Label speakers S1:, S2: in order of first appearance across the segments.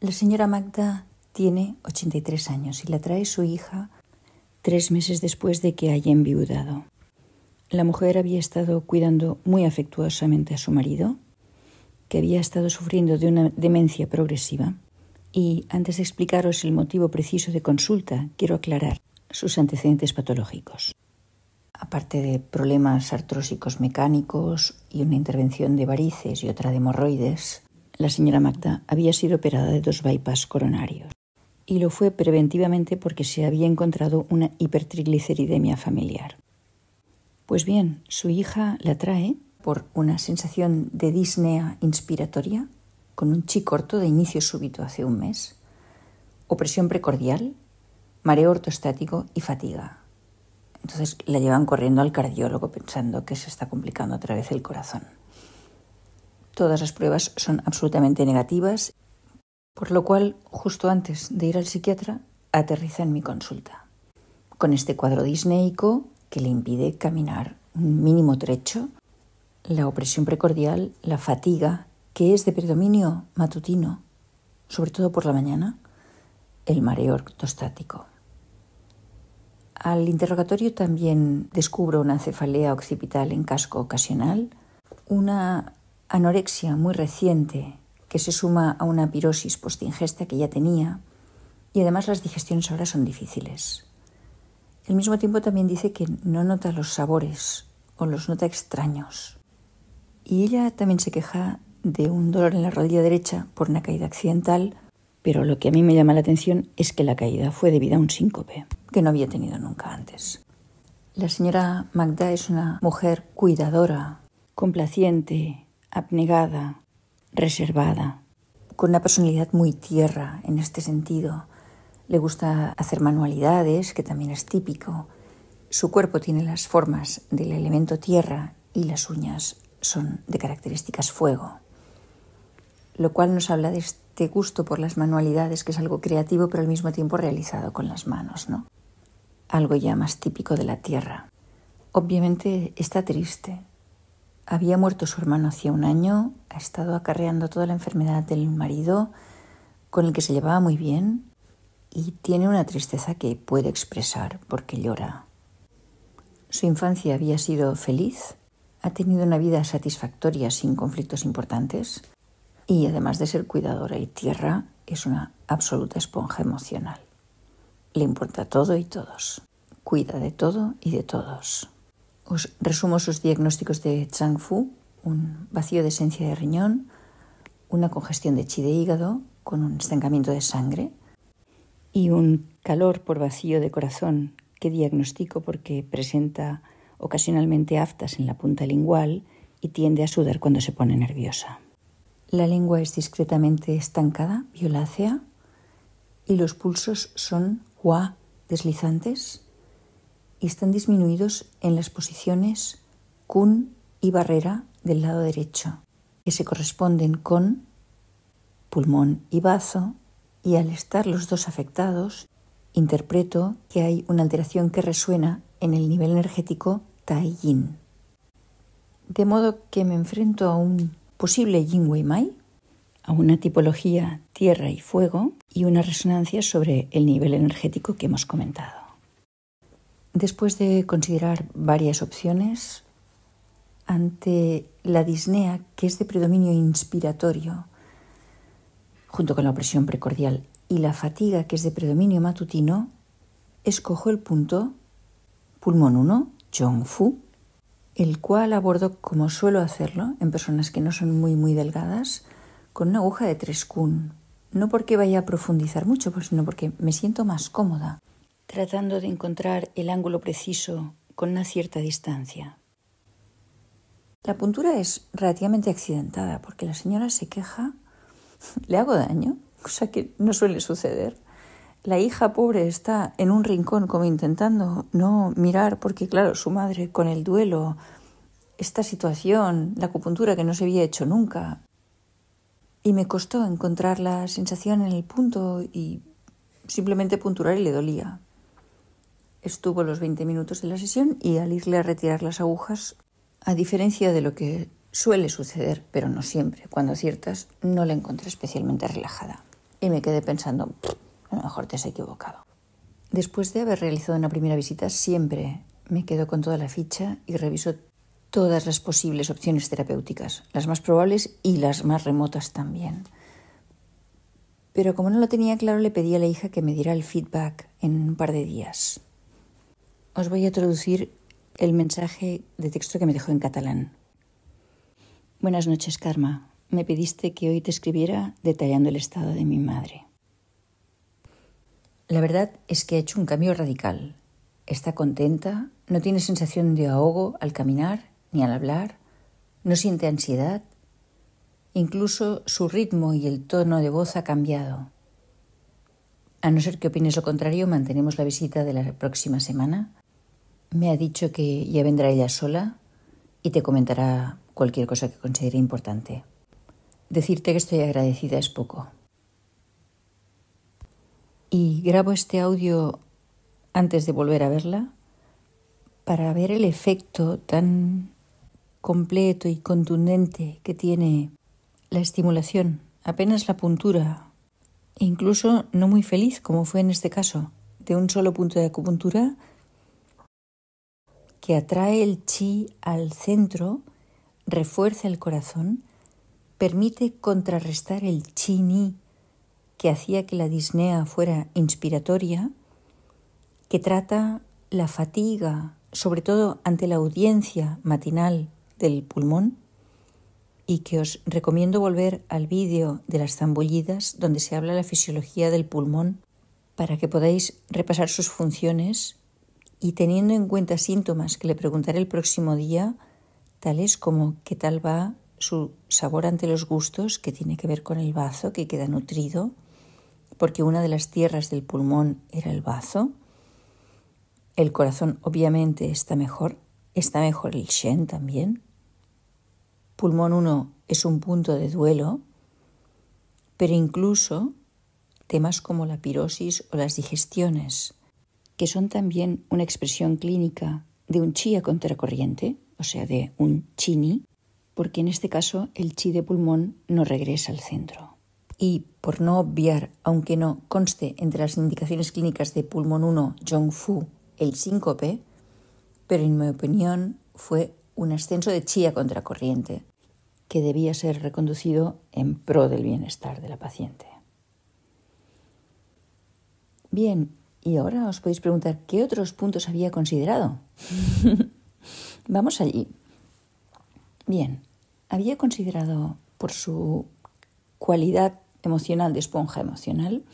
S1: La señora Magda tiene 83 años y la trae su hija tres meses después de que haya enviudado. La mujer había estado cuidando muy afectuosamente a su marido, que había estado sufriendo de una demencia progresiva. Y antes de explicaros el motivo preciso de consulta, quiero aclarar sus antecedentes patológicos. Aparte de problemas artrósicos mecánicos y una intervención de varices y otra de hemorroides, la señora Magda había sido operada de dos bypass coronarios y lo fue preventivamente porque se había encontrado una hipertrigliceridemia familiar. Pues bien, su hija la trae por una sensación de disnea inspiratoria con un chi corto de inicio súbito hace un mes, opresión precordial, mareo ortostático y fatiga. Entonces la llevan corriendo al cardiólogo pensando que se está complicando otra vez el corazón. Todas las pruebas son absolutamente negativas, por lo cual, justo antes de ir al psiquiatra, aterriza en mi consulta. Con este cuadro disneico que le impide caminar un mínimo trecho, la opresión precordial, la fatiga, que es de predominio matutino, sobre todo por la mañana, el mareo ortostático. Al interrogatorio también descubro una cefalea occipital en casco ocasional, una anorexia muy reciente que se suma a una pirosis postingesta que ya tenía y además las digestiones ahora son difíciles. Al mismo tiempo también dice que no nota los sabores o los nota extraños. Y ella también se queja de un dolor en la rodilla derecha por una caída accidental, pero lo que a mí me llama la atención es que la caída fue debida a un síncope, que no había tenido nunca antes. La señora Magda es una mujer cuidadora, complaciente, abnegada, reservada, con una personalidad muy tierra en este sentido. Le gusta hacer manualidades, que también es típico. Su cuerpo tiene las formas del elemento tierra y las uñas son de características fuego, lo cual nos habla de este gusto por las manualidades, que es algo creativo pero al mismo tiempo realizado con las manos, ¿no? Algo ya más típico de la tierra. Obviamente está triste, había muerto su hermano hacía un año, ha estado acarreando toda la enfermedad del marido, con el que se llevaba muy bien, y tiene una tristeza que puede expresar porque llora. Su infancia había sido feliz, ha tenido una vida satisfactoria sin conflictos importantes, y además de ser cuidadora y tierra, es una absoluta esponja emocional. Le importa todo y todos. Cuida de todo y de todos. Os resumo sus diagnósticos de Chang Fu, un vacío de esencia de riñón, una congestión de chi de hígado con un estancamiento de sangre y un calor por vacío de corazón que diagnostico porque presenta ocasionalmente aftas en la punta lingual y tiende a sudar cuando se pone nerviosa. La lengua es discretamente estancada, violácea, y los pulsos son hua deslizantes y están disminuidos en las posiciones Kun y barrera del lado derecho, que se corresponden con pulmón y bazo, y al estar los dos afectados, interpreto que hay una alteración que resuena en el nivel energético Tai Yin. De modo que me enfrento a un posible Yin Wei Mai, a una tipología tierra y fuego y una resonancia sobre el nivel energético que hemos comentado. Después de considerar varias opciones, ante la disnea, que es de predominio inspiratorio, junto con la opresión precordial, y la fatiga, que es de predominio matutino, escojo el punto pulmón 1, Fu, el cual abordo como suelo hacerlo en personas que no son muy muy delgadas, con una aguja de tres kun. No porque vaya a profundizar mucho, pues, sino porque me siento más cómoda tratando de encontrar el ángulo preciso con una cierta distancia. La puntura es relativamente accidentada porque la señora se queja, le hago daño, cosa que no suele suceder. La hija pobre está en un rincón como intentando no mirar porque claro, su madre con el duelo, esta situación, la acupuntura que no se había hecho nunca. Y me costó encontrar la sensación en el punto y simplemente punturar y le dolía. Estuvo los 20 minutos de la sesión y al irle a retirar las agujas, a diferencia de lo que suele suceder, pero no siempre, cuando aciertas, no la encontré especialmente relajada. Y me quedé pensando, a lo mejor te has equivocado. Después de haber realizado una primera visita, siempre me quedo con toda la ficha y reviso todas las posibles opciones terapéuticas, las más probables y las más remotas también. Pero como no lo tenía claro, le pedí a la hija que me diera el feedback en un par de días. Os voy a traducir el mensaje de texto que me dejó en catalán. Buenas noches, Karma. Me pediste que hoy te escribiera detallando el estado de mi madre. La verdad es que ha hecho un cambio radical. Está contenta, no tiene sensación de ahogo al caminar ni al hablar, no siente ansiedad, incluso su ritmo y el tono de voz ha cambiado. A no ser que opines lo contrario, mantenemos la visita de la próxima semana me ha dicho que ya vendrá ella sola y te comentará cualquier cosa que considere importante. Decirte que estoy agradecida es poco. Y grabo este audio antes de volver a verla para ver el efecto tan completo y contundente que tiene la estimulación, apenas la puntura, incluso no muy feliz como fue en este caso, de un solo punto de acupuntura que atrae el chi al centro, refuerza el corazón, permite contrarrestar el chi ni que hacía que la disnea fuera inspiratoria, que trata la fatiga, sobre todo ante la audiencia matinal del pulmón, y que os recomiendo volver al vídeo de las zambullidas donde se habla de la fisiología del pulmón para que podáis repasar sus funciones y teniendo en cuenta síntomas que le preguntaré el próximo día, tales como qué tal va su sabor ante los gustos, que tiene que ver con el bazo, que queda nutrido, porque una de las tierras del pulmón era el bazo. El corazón obviamente está mejor, está mejor el Shen también. Pulmón 1 es un punto de duelo, pero incluso temas como la pirosis o las digestiones que son también una expresión clínica de un chi a contracorriente, o sea, de un chini, porque en este caso el chi de pulmón no regresa al centro. Y por no obviar, aunque no conste entre las indicaciones clínicas de pulmón 1 Jong Fu el síncope, pero en mi opinión fue un ascenso de chi a contracorriente que debía ser reconducido en pro del bienestar de la paciente. Bien, y ahora os podéis preguntar qué otros puntos había considerado. Vamos allí. Bien, había considerado por su cualidad emocional de esponja emocional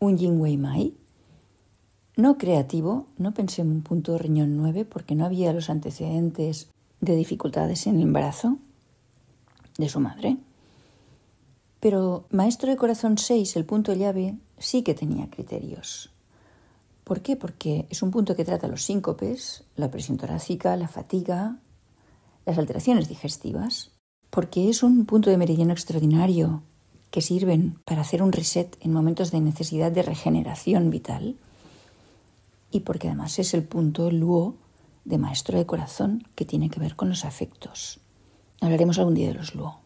S1: un jingwei Mai, no creativo, no pensé en un punto de riñón 9 porque no había los antecedentes de dificultades en el embarazo de su madre. Pero maestro de corazón 6, el punto llave, sí que tenía criterios. ¿Por qué? Porque es un punto que trata los síncopes, la presión torácica, la fatiga, las alteraciones digestivas, porque es un punto de meridiano extraordinario que sirven para hacer un reset en momentos de necesidad de regeneración vital y porque además es el punto luo de maestro de corazón que tiene que ver con los afectos. Hablaremos algún día de los luo.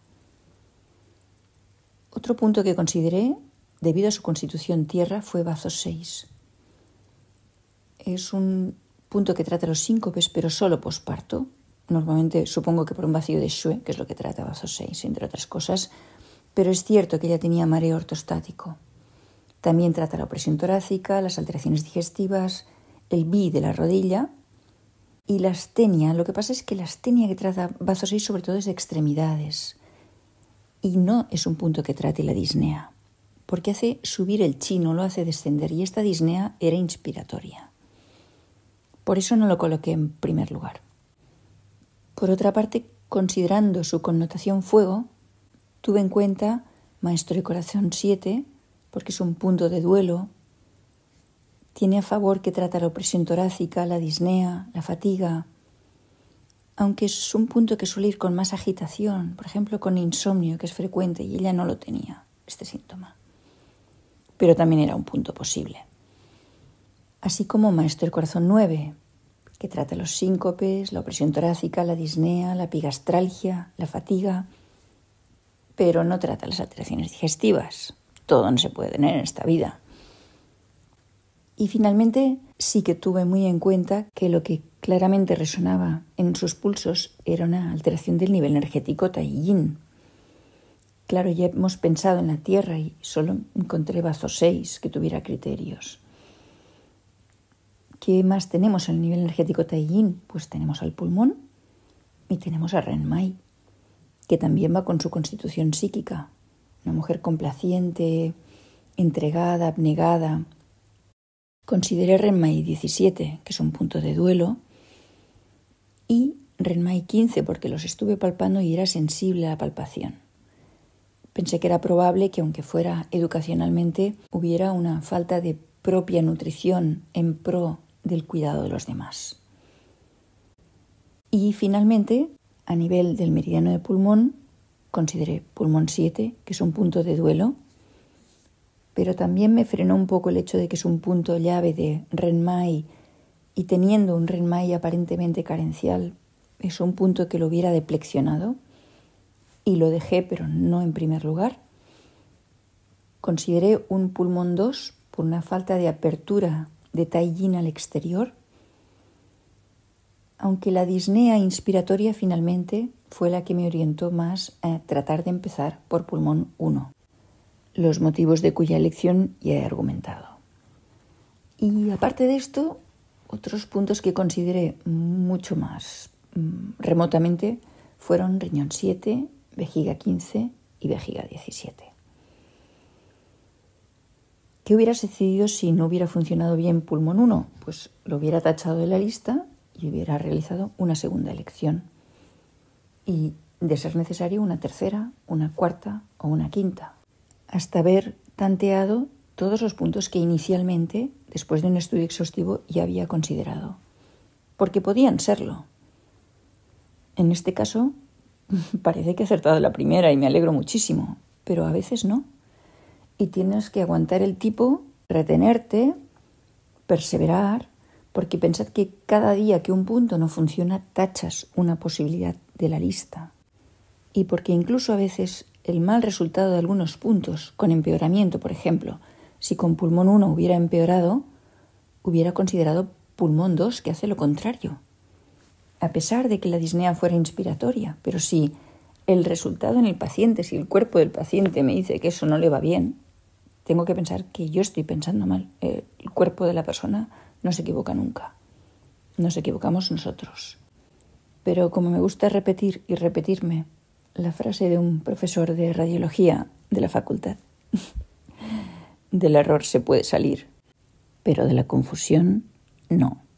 S1: Otro punto que consideré, debido a su constitución tierra, fue Bazo 6 es un punto que trata los síncopes, pero solo posparto. Normalmente supongo que por un vacío de Xue, que es lo que trata 6, entre otras cosas, pero es cierto que ella tenía mareo ortostático. También trata la opresión torácica, las alteraciones digestivas, el bi de la rodilla y la astenia. Lo que pasa es que la astenia que trata vaso 6, sobre todo es de extremidades y no es un punto que trate la disnea, porque hace subir el chino, lo hace descender y esta disnea era inspiratoria. Por eso no lo coloqué en primer lugar. Por otra parte, considerando su connotación fuego, tuve en cuenta Maestro de Corazón 7, porque es un punto de duelo. Tiene a favor que trata la opresión torácica, la disnea, la fatiga, aunque es un punto que suele ir con más agitación, por ejemplo con insomnio, que es frecuente, y ella no lo tenía, este síntoma. Pero también era un punto posible así como Maestro del Corazón 9, que trata los síncopes, la opresión torácica, la disnea, la pigastralgia, la fatiga, pero no trata las alteraciones digestivas. Todo no se puede tener en esta vida. Y finalmente sí que tuve muy en cuenta que lo que claramente resonaba en sus pulsos era una alteración del nivel energético tai yin. Claro, ya hemos pensado en la Tierra y solo encontré bazo 6 que tuviera criterios. ¿Qué más tenemos en el nivel energético Taiyin? Pues tenemos al pulmón y tenemos a Renmai, que también va con su constitución psíquica. Una mujer complaciente, entregada, abnegada. Ren Renmai 17, que es un punto de duelo, y Renmai 15, porque los estuve palpando y era sensible a la palpación. Pensé que era probable que, aunque fuera educacionalmente, hubiera una falta de propia nutrición en pro del cuidado de los demás. Y finalmente, a nivel del meridiano de pulmón, consideré pulmón 7, que es un punto de duelo, pero también me frenó un poco el hecho de que es un punto llave de Renmai y teniendo un Renmai aparentemente carencial, es un punto que lo hubiera depleccionado y lo dejé, pero no en primer lugar. Consideré un pulmón 2 por una falta de apertura de Tai al exterior, aunque la disnea inspiratoria finalmente fue la que me orientó más a tratar de empezar por pulmón 1, los motivos de cuya elección ya he argumentado. Y aparte de esto, otros puntos que consideré mucho más mm, remotamente fueron riñón 7, vejiga 15 y vejiga 17. ¿Qué hubiera decidido si no hubiera funcionado bien pulmón 1? Pues lo hubiera tachado de la lista y hubiera realizado una segunda elección. Y, de ser necesario, una tercera, una cuarta o una quinta. Hasta haber tanteado todos los puntos que inicialmente, después de un estudio exhaustivo, ya había considerado. Porque podían serlo. En este caso, parece que he acertado la primera y me alegro muchísimo, pero a veces no y tienes que aguantar el tipo, retenerte, perseverar, porque pensad que cada día que un punto no funciona, tachas una posibilidad de la lista. Y porque incluso a veces el mal resultado de algunos puntos, con empeoramiento, por ejemplo, si con pulmón 1 hubiera empeorado, hubiera considerado pulmón 2 que hace lo contrario. A pesar de que la disnea fuera inspiratoria, pero si el resultado en el paciente, si el cuerpo del paciente me dice que eso no le va bien, tengo que pensar que yo estoy pensando mal. Eh, el cuerpo de la persona no se equivoca nunca. Nos equivocamos nosotros. Pero como me gusta repetir y repetirme la frase de un profesor de radiología de la facultad, del error se puede salir, pero de la confusión no.